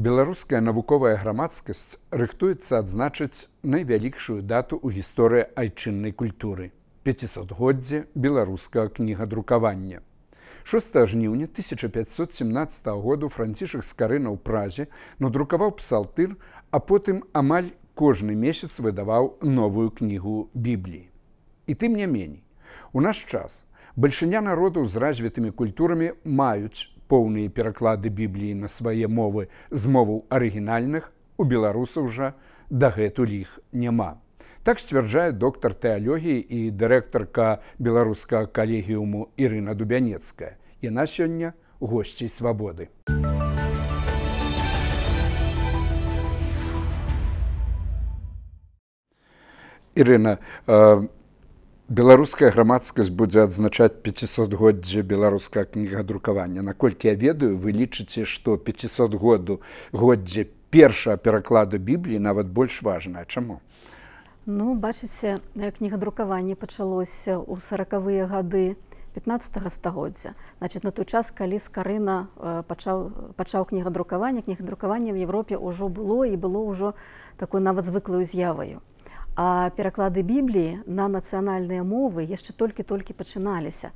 Беларуская навуковая грамадскасць рыхтуецца адзначыць найвялікшую дату ў гісторыі айчыннай культуры. 500годдзе беларускага кнігадрукавання. 6 жніўня 1517 году францішых скарына ў празе надрукаваў псалтыр, а потым амаль кожны месяц выдаваў новую кнігу бібліі. І тым не меней. У наш час, Бальшыня народу з развітымі культурамі маюць поўныя пераклады бібліі на свае мовы з моваў арыгінальных у беларусаў жа дагэтуль іх няма так сцвярджае доктар тэалогіі і дырэктарка беларускага калегіуму ірына дубянецкая яна сёння госцей свабоды ірына у э, беларускае грамадскасць будзе адзначаць 500 годдзя беларускае кнігадрукавання наколькі я ведаю вы лічыце што 500 году годдзе першага перакладу бібліі нават больш важная чаму ну бачыце кнігадрукаванне пачалося ў сакавыя гады 15 стагоддзя значит на той час калі скарына э, пачаў пачаў кнігадрукаванне кнігадрукаванне в Европе ўжо было і было ўжо такой нават звыклаю з'яваю А пераклады бібліі на нацыянальныя мовы яшчэ толькі-толькі пачыналіся.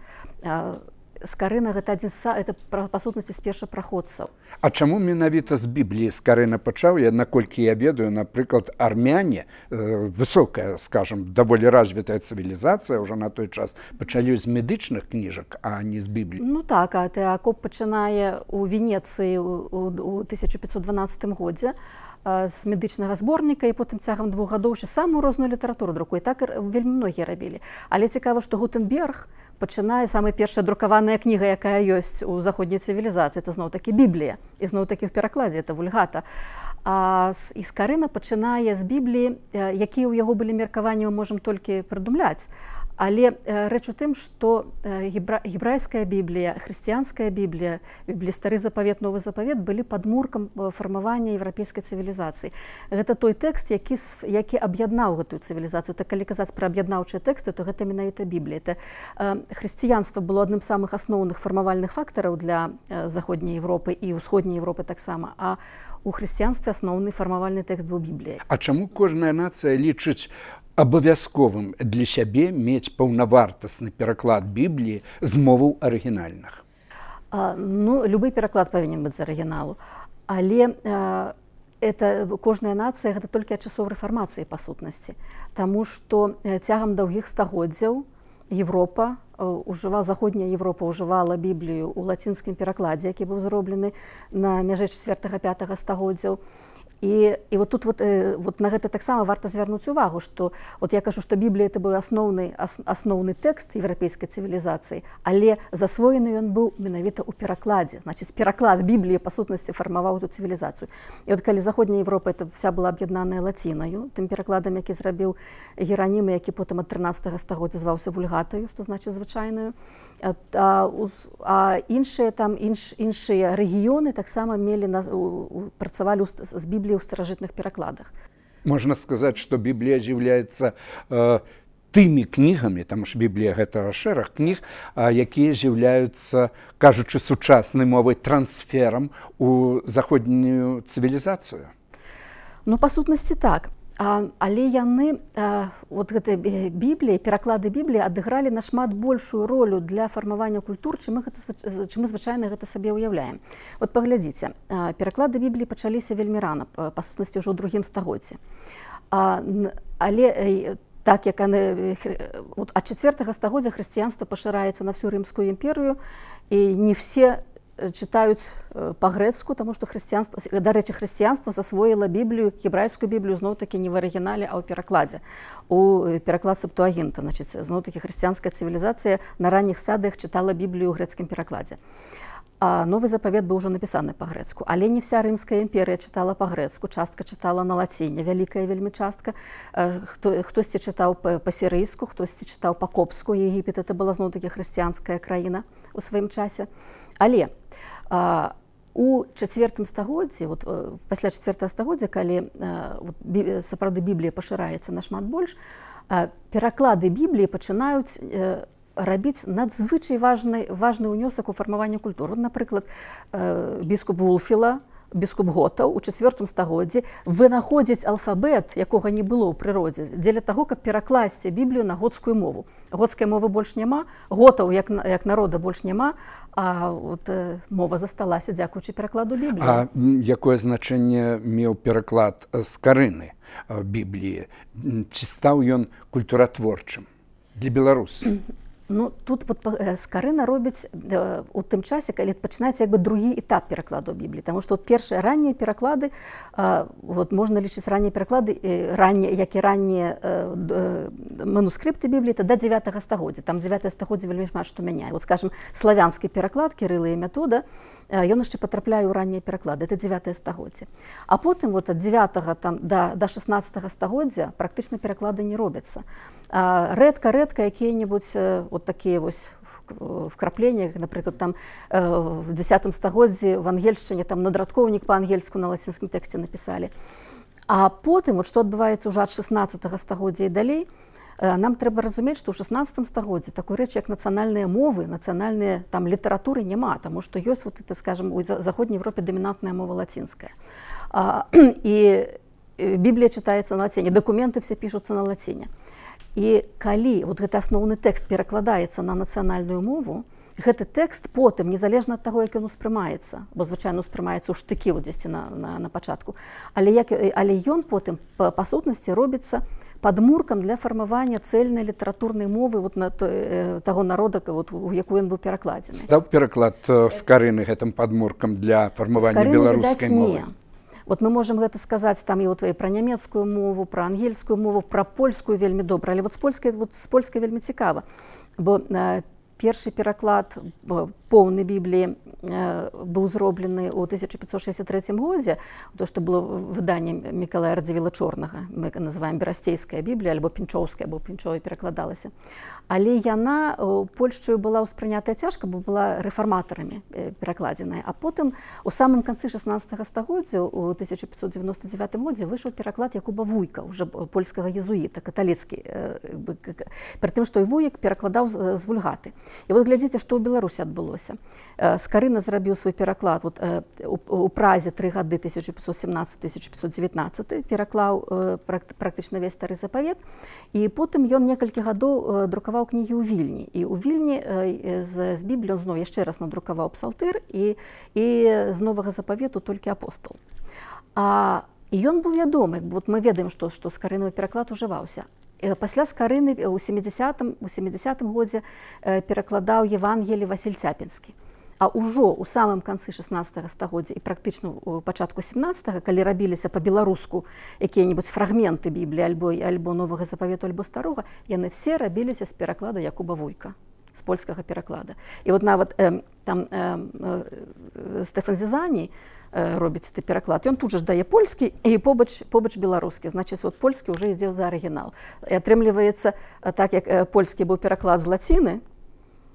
Скарына гэта адзін са это пра па сутнасці з першапраходцаў. А чаму менавіта з бібліі скарына пачаў я наколькі я ведаю напрыклад армяне высокая скажем даволі развітая цывілізацыя ўжо на той час пачалі з медычных кніжак а не з бібліі Ну так а ты акоп пачынае у венецыі ў, ў, ў 1512 годзе а з медычнага зборніка і потым цягам двух гадоў ще самую розную літаратуру друку і так вельмі многія рабілі але цікава што гутенберг пачынае самая першая друкаваная кніга якая ёсць у заходняй цывілізацыі это зноў такі біблія і зноў такі в перакладзе это вульгата а іскарына пачынае з бібліі якія ў яго былі меркаванні мы можемм толькі прыдумляць а Але э, рэч у тым, што э, гібрайская біблія, хрысціянская біблія, бібліістары запавет новы запавет былі падмуркам э, фармавання еўрапейскай цывілізацыі. Гэта той тэкст, які, які аб'яднаў гэтую цывілізацыю. Так калі казаць пра аб'яднаўчыя тэксты, то гэта менавіта біблія. Это, э, хрысціянства было адным з самых асноўных фармавальных фактараў для заходняй Европы і ўсходняй Европы таксама. А у хрысціянстве асноўны фармавальны тэкст быў бібліі. А чаму кожная нацыя лічыць абавязковым для сябе мець паўнавартасны пераклад бібліі з моваў арыгінальных ну любы пераклад павінен быць з арыгіналу але а, это кожная нацыя гэта толькі ад часов рэфармацыі па сутнасці Таму што цягам даўгіх стагоддзяў Европа ужыва заходняя Европа ўжывала біблію ў лацінскім перакладзе які быў зроблены на мяжэ 4 5 стагоддзяў і і, і вот тут вот, вот на гэта таксама варта звярнуць увагу што вот я кажу што біблія это быў асноўны асноўны тэкст еўрапейскай цывілізацыі але засвоены ён быў менавіта ў перакладзе значитчыць пераклад бібліі па сутнасці фармаваў эту цывілізацыю і вот калі заходняя Европа это вся была аб'яднаная лацінаю тым перакладам які зрабіў гераніма які потым ад 13 стагоддзя зваўся вульгатаю што значит звычайную а, а іншыя там інш іншыя рэгіёны таксама мелі нас працавалі з бібліі ў старажытных перакладах. Можна сказаць, што біблія з'яўляецца э, тымі кнігамі, там ж біблія гэтага шэраг кніг, якія з'яўляюцца, кажучы сучаснай мовай трансферам у заходнюю цывілізацыю. Ну па сутнасці так, А, але яны а, вот гэты бібліі пераклады бібліі адыгралі нашмат большую ролю для фармавання культур чым мы гэта чым мы звычайна гэта сабе ўяўляем вот паглядзіце пераклады бібліі пачаліся вельмі рана па сутнасці ўжо ў другім стагоддзі але там э, Так, як яны э, ад 4 стагоддзя хрысціянства пашыраецца на всю рымскую імперыю і не все Э, читаюць э, па-грэцку тому что хрысціянство э, дарэчы хрысціянства засвоіла біблію хібрайскую біблію зноў-таки не в арыгінале а ў перакладзе у пераклад септуагента значит зноў-таки хрысціянская цывілізацыя на ранніх стадыях чытала біблію грецкім перакладзе а А новы запавет быў ўжо напісаны па-грэцку, але не вся рымская імперыя чытала па-грэцку, частка чытала на лаціне, вялікая вельмі частка. Э, хтосьці чытаў па-серыйску, хтосьці чытаў па-копску егіпет, это была зноў-такі хрысціянская краіна у сваім часе. Але а, у чацвертым стагоддзі э, пасля чавер стагоддзя, калі э, сапраўды біблія пашыраецца нашмат больш, а, пераклады бібліі пачынаюць, а, рабіць надзвычай важны важны ўнёсак у фармаванне культуры напрыклад э, біскуп вулфіла біскуп готаў у четвертом стагоддзе вынаходзіць алфабет якога не было ў прыродзе дзеля таго каб перакласці біблію на годскую мову годская мовы больш няма готаў як як народа больш няма а от, э, мова засталася дзякуючы перакладу біблі якое значэнне меў пераклад э, з карыны э, біблі ці стаў ён культуратворчым для беларусы Ну тут вот э, скарына робіць э, у тым часе калі пачынаецца як бы другі этап перакладу бібліі там што першыя раннія пераклады вот можна лічыць раннія пераклады ранні як і раннія манускрыпты бібліі да 9 стагоддзя там 9 стагоддзя вельмі шмат што мяняе вот скажем славянскі пераклад кірылы і метода ён э, яшчэ патрапляе ў раннія пераклады это 9 стагоддзя а потым вот ад 9 там да да 16 стагоддзя практычна пераклады не робяцца то А рэдка-рэдка якія-небудзь э, вот такія вкрапленнях, напрыклад, там э, в десятым стагоддзі в ангельшчыне там надрадкоўнік па-ангельску на лацінскім тэксце напісалі. А потым вот, што адбываецца ўжо ад 16 стагоддзя і далей, э, нам трэба разумець што ў 16 стагодзе такой рэч як нацыянальныя мовы нацыянальныя там літаратуры няма таму што ёсць вот это скажем у заходняй Европе дамінантная мова лацінская і біблія чытаецца на лаціне дакументы все пішуцца на лаціне і І калі вот гэты асноўны тэкст перакладаецца на нацыянальную мову, гэты тэкст потым незалежна ад таго, як ён успрымаецца, бо звычайна успрымаецца ў штыкі вот дзесьці на, на, на пачатку. Але, як, але ён потым па, па сутнасці робіцца падмуркам для фармавання цэльнай літаратурнай мовы вот на той, таго народа, вот, у якую ён быў перакладзены. Стаў пераклад э, з карыны гэтым падмуркам для фармавання беларускай мовы вот мы можем гэта сказаць там і вот твои э, про нямецкую мову про ангельскую мову про польскую вельмі добра але вот с польской вот с польской вельмі цікава бо э, першы пераклад поўны бібліі быў зроблены ў 1563 годзе то што было выданне мікалая радзівіла чорнага мы называем берасцейская біблія альбо пінчоўская бо пінчова перакладалася але яна польшчаю была ўспрынятая цяжка бо была рэфарматарамі перакладзеная а потым у самым канцы 16 стагоддзя у 1599 годзе выйшаў пераклад якуба вуйка уже польскага езуіта каталіцкі пры тым што і вуек перакладаў з вульгаты а І вот глядзіце, што ў Беларусі адбылося. Э, Скарына зрабіў свой пераклад вот, э, у празе тры гады 1517-1519 пераклаў практычна весь стары запавет. І потым ён некалькі гадоў э, друкаваў кнігі ў вільні. і у вільні з, з біблію зноў яшчэ раз надрукаваў псалтыр і, і з новага запавету толькі апостол. А ён быў вядомы, вот мы ведаем, што, што скарынавы пераклад ужываўся, Э, пасля скарыны э, э, у 70 у 70 годзе перакладаў евангелі Васіль цяпінскі А ўжо ў самым канцы 16 стагоддзя і практычна у пачатку 17, калі рабіліся па-беларуску якія-небудзь фрагменты бібліі альбо альбо новага запавету альбо старога, яны все рабіліся з пераклада Якуба Вуйка з польскага пераклада. І вот нават э, там э, э, Стэфан Зізані, Э, робіць ты пераклад ён тут жа дае польскі і побач побач беларускі значыць вот польскі ўжо ідзеў за арыгінал і атрымліваецца э, так як э, польскі быў пераклад з лаціны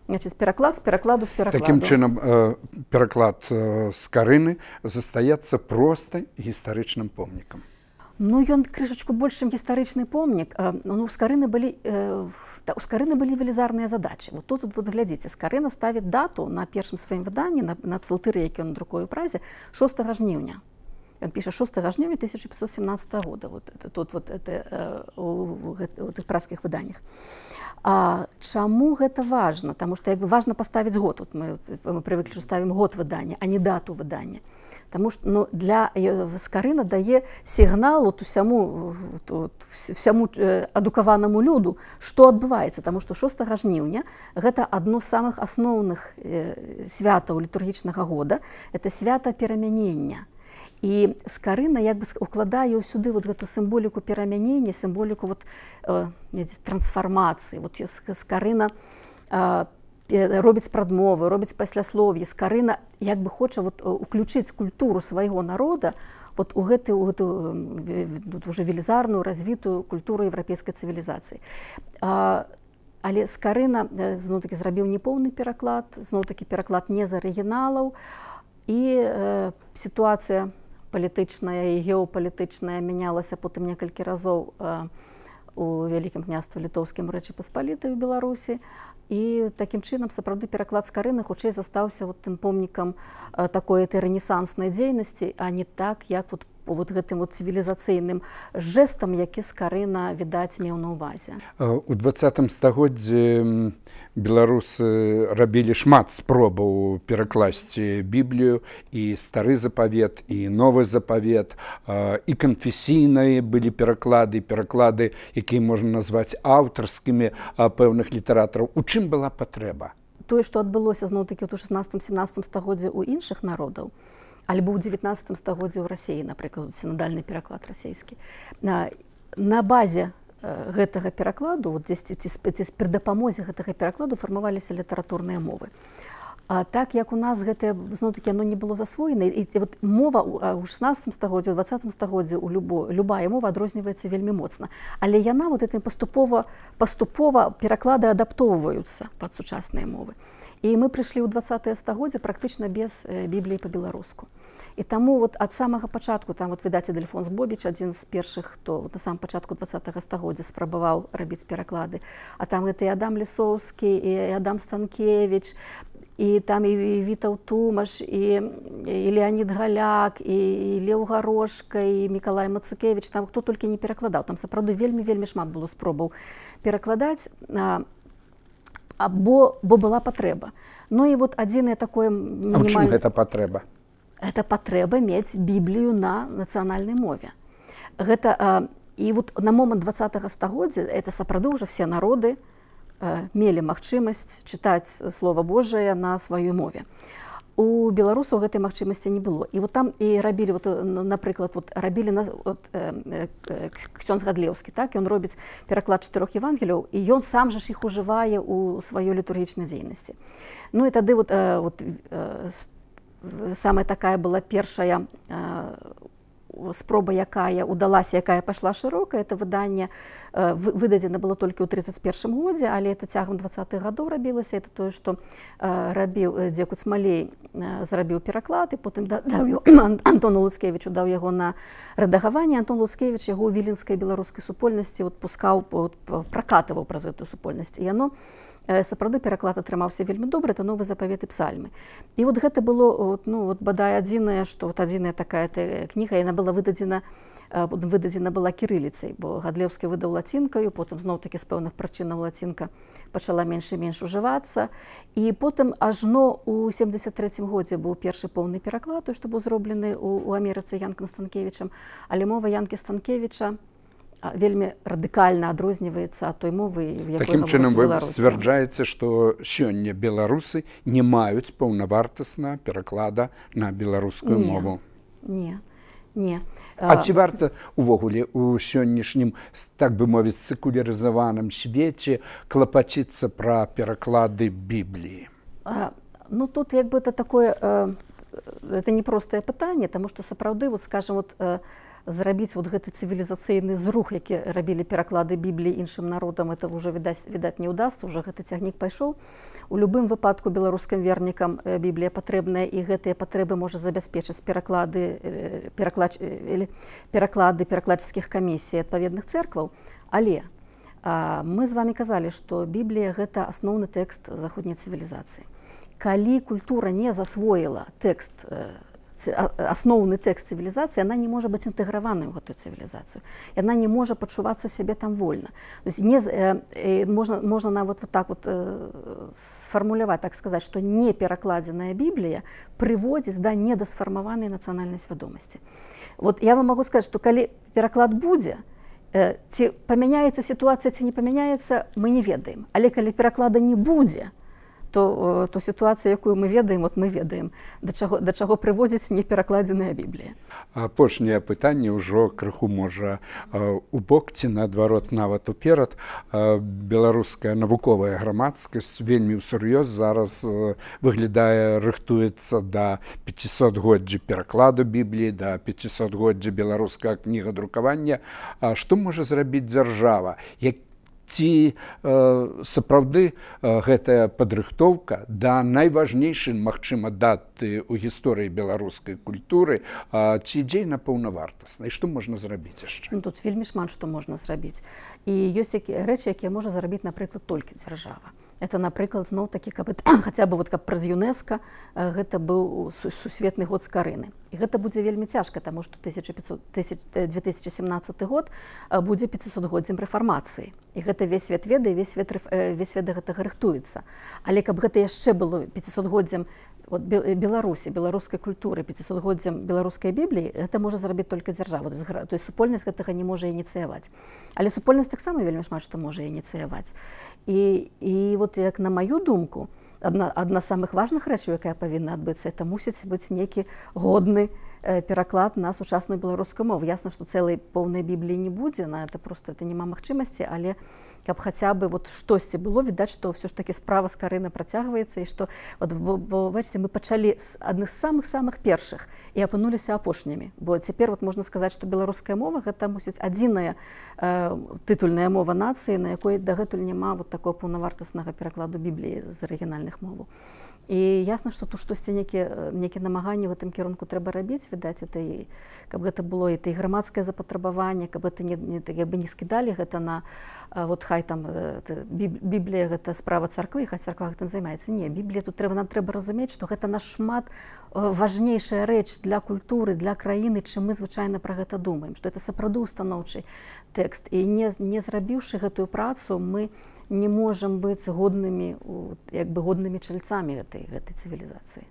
значит пераклад з перакладу з пера такім чынам пераклад з карыны застаецца проста гістарычным помнікам ну ён крышачку большым гістарычны помнік ну з карыны былі в Да, у скарыны былі велізарныя задачы. Вот тут вот, глядзіце, скарына ставіць дату на першым сваім выданні на, на псалтыры, які ён друкою ў празе 6 жніўня Ён піша 6 жнюня 1517 года вот это тут вот это э, у тых праскіх выданнях А чаму гэта важна Таму што як бы важна паставіць год вот мы, мы привыклі што ставім год выдання а не дату выдання Таму што ну, для васкарына э, дае сігнал от усяму от, всяму э, адукаванаму люду што адбываецца таму што 6 жніўня гэта адно з самых асноўных э, святаў літургічнага года это свята перамянення то і скарына як бы укладае сюды вот эту сімволіку перамянення сімволіку вот э, трансфармацыі вот скарына э, робіць прадмовы робіць пасляслов'і скарына як бы хоча вот э, уключыць культуру свайго народа вот у гэты э, уже велізарную развітую культуру еўрапейскай цывілізацыі а Але скарына э, зноў-кі зрабіў непоўны пераклад, зноў-кі пераклад не з арыгіналаў. І э, сітуацыя палітычная і геопалітычная мянялася потым некалькі разоў у вялікім княстве літоўскім рэчы паспалітыю беларусі і такім чынам сапраўды пераклад з карыны хутчэй застаўся вот тым помнікам такой этой рэнесанснай дзейнасці а не так як вот по вот гэтым вот цивілізацыйным жестам які скарына відаць меў на увазе э, у двадцатым стагоддзе беларусы рабілі шмат спробаў перакласці біблію і стары запавет і новы запавет э, і канфесійныя былі пераклады пераклады якія можна назваць аўтарскімі э, пэўных літаратараў у чым была патрэба тое што адбылося зноў-такі у 16 17 стагоддзе у іншых народаў у альбо ў 19 стагодзе ў рассіі напрыклад сінадальны пераклад расійскі на, на базе э, гэтага перакладу 10 вот, ці спеці з пры дапамозе гэтага перакладу фармаваліся літаратурныя мовы а А так як у нас гэта зноў-таки оно не было засвоена і, і вот мова у 16 стагоддзе у двадцатым стагоддзе у любо любая мова адрозніваецца вельмі моцна але яна вот этим паступова паступова пераклады адаптоўваюцца под сучасныя мовы і мы прыйшлі ў двадцатые стагоддзя практычна без э, бібліі по-беларуску і таму вот ад самага пачатку там вот выдаць дэльфон з бобіч адзін з першых хто вот, на сам пачатку два стагоддзя спрабаваў рабіць пераклады а там гэта і адам лісоўскі і адам станкевич і там і вітаў тумаш і, і леонид галяк і леў гарошка і міколай мацукевич там хто толькі не перакладаў там сапраўды вельмі вельмі шмат было спробаў перакладаць а, або бо была патрэба ну і вот адзінае такое мінімальна... это патрэба это патрэба мець біблію на нацыянальнай мове гэта а, і вот на момант два стагоддзя это сапраўды ўжо все народы у Э, мелі магчымасць чытаць слова Божае на сваёй мове. У беларусаў гэтай магчымасці не было. І вот там і рабілі вот, напрыклад, вот, рабілі вот, э, э, кцён згадлеўскі, так ён робіць пераклад чатырох евангеляў і ён сам жа ж іх ужывае у сваёй літургічнай дзейнасці. Ну і тады вот, вот, самая такая была першая спроба якая удалася якая пайшла шырока это выданне э, выдадзена было толькі ў 31 годзе але это цягам двадцатых гадоў рабілася это тое што э, рабіў э, дзекуць малей зрабіў пераклад і потым да антон луцкевич даў яго на рэдагаванне антон луцкевич яго віленскай беларускай супольнасці отпускаў прокатываў праз гэтую супольнасць і яно у сапраўды пераклад атрымаўся вельмі добры это новы запаветы псальмы і вот гэта было от, ну вот бадай адзінае что вот адзіная такая ты кніга яна была выдадзена выдадзена была кірыліцай бо гадлеўскі выдаў лацінкаю потым зноў-такі з пэўных прычынаў лацінка пачала менш і менш ужывацца і потым ажно у 73 годзе быў першы поўны пераклад той што быў зроблены у, у амерыцы янкам станкевічам але мова янкі станкевіча у вельмі радыкальна адрозніваецца ад той мовы Такім чынам сцвярджаецца, што сёння беларусы не маюць паўнавартаснага пераклада на беларускую не, мову. Не. Не. А ці варта увогуле у сённяшнім так бы мовіць сакулярызаваным свеце клапаціцца пра пераклады бібліі? Ну тут як бы это такое э, это непростае пытанне, таму што сапраўды вот скажем вот, а, э, зрабіць вот гэты цывілізацыйны зрух які рабілі пераклады бібліі іншым народам это уже відаць відаць не удастся уже гэты цягнік пайшоў у любым выпадку беларускам вернікам э, біблія патрэбная і гэтыя патрэбы можа забяспечыць пераклады э, пераклад или э, пераклады перакладчыцкіх камісій адпаведных церкваў але а, мы з вами казалі што біблія гэта асноўны тэкст заходняй цывілізацыі калі культура не засвоіла тэкст на асноўны э, тэкст цывілізацыі она не можа быць інтэграванай у гэтую цывілізацыю яна не можа пачувацца сябе там вольна не э, можна э, можна нават вот так вот э, сфармуляваць так сказаць что не перакладзеная біблія прыводзіць да недасфармаванай нацыянальнай свядомасці вот я вам могу сказать что калі пераклад будзе э, ці памяняецца сітуацыя ці не памяняецца мы не ведаем але калі пераклада не будзе то то, э, то сітуацыя, якую мы ведаем, от мы ведаем, да чаго, да чаго прыводзіць неперакладзеныя біблія. Апошняе пытанне ўжо крыху можа у бок ці наадварот нават уперад беларуская навуковая грамадскасць вельмі ўсур'ёз зараз э, выглядае рыхтуецца да 500годдзі перакладу бібліі да 500годдзя беларуска кніга друкавання што можа зрабіць дзяржава які ці э, сапраўды э, гэтая падрыхтоўка да найважнейшай магчыма даты ў гісторыі беларускай культуры э, ці дзейна паўнавартасна і што можна зрабіць яшчэ ну, тут вельмі шмат што можна зрабіць і ёсць які рэчы якія можа зарабіць напрыклад толькі дзяржава а это напрыклад зноў такі каб хаця бы вот каб праз ЮНЕСКО э, гэта быў сусветны год скарыны і гэта будзе вельмі цяжка таму што 1500 тысяч 2017 э, год э, будзе 500годдзям рэфармацыі і гэта весь свет ведае весь ветры весь веда гэтага рыхтуецца але каб гэта яшчэ было 500годдзям на от э, беларусі беларускай культуры 500годдзям беларускай біблі гэта можа зрабіць только дзяржава то есть гра... супольнасць гэтага не можа ініцыяваць але супольнасць таксама вельмі шмат што можа ініцыяваць і і вот як на маю думку одна одна самых важных рэчаў якая павінна адбыцца это мусіць быць нейкі годны і Э, пераклад на сучасную беларускую мову ясно что целый поўнай біблії не будзе на это просто это няма магчымасці але каб хотя бы вот штосьці было відаць что все ж таки справа скарына працягваецца і что вот бачите мы пачалі з адных самых самых першых і апынуліся апошнімі бо цяпер вот можна сказаць что беларуская мова гэта мусіць адзіная э, тытульная мова нацыі на якой дагэтуль няма вот такого паўнавартаснага перакладу біблії з арыгінальных моваў а І ясна, што тут штосьці нейкія некі намаганні ў гэтым кірунку трэба рабіць, відаць это і, каб гэта было і і грамадскае запатрабаванне, каб это не, не, так, бы не скідалі гэта на а, вот хай там это, Біблія гэта справа царквы, ха царква гэтым займаецца не Біблія тут трэба нам трэба разумець, што гэта нашмат важнейшая рэч для культуры, для краіны, чым мы звычайна пра гэта думаем, што это сапраўды устаноўчы тэкст і не, не зрабіўшы гэтую працу мы не не можам быць годнымі як бы годнымі чальцамі гэтай гэтай цывілізацыі.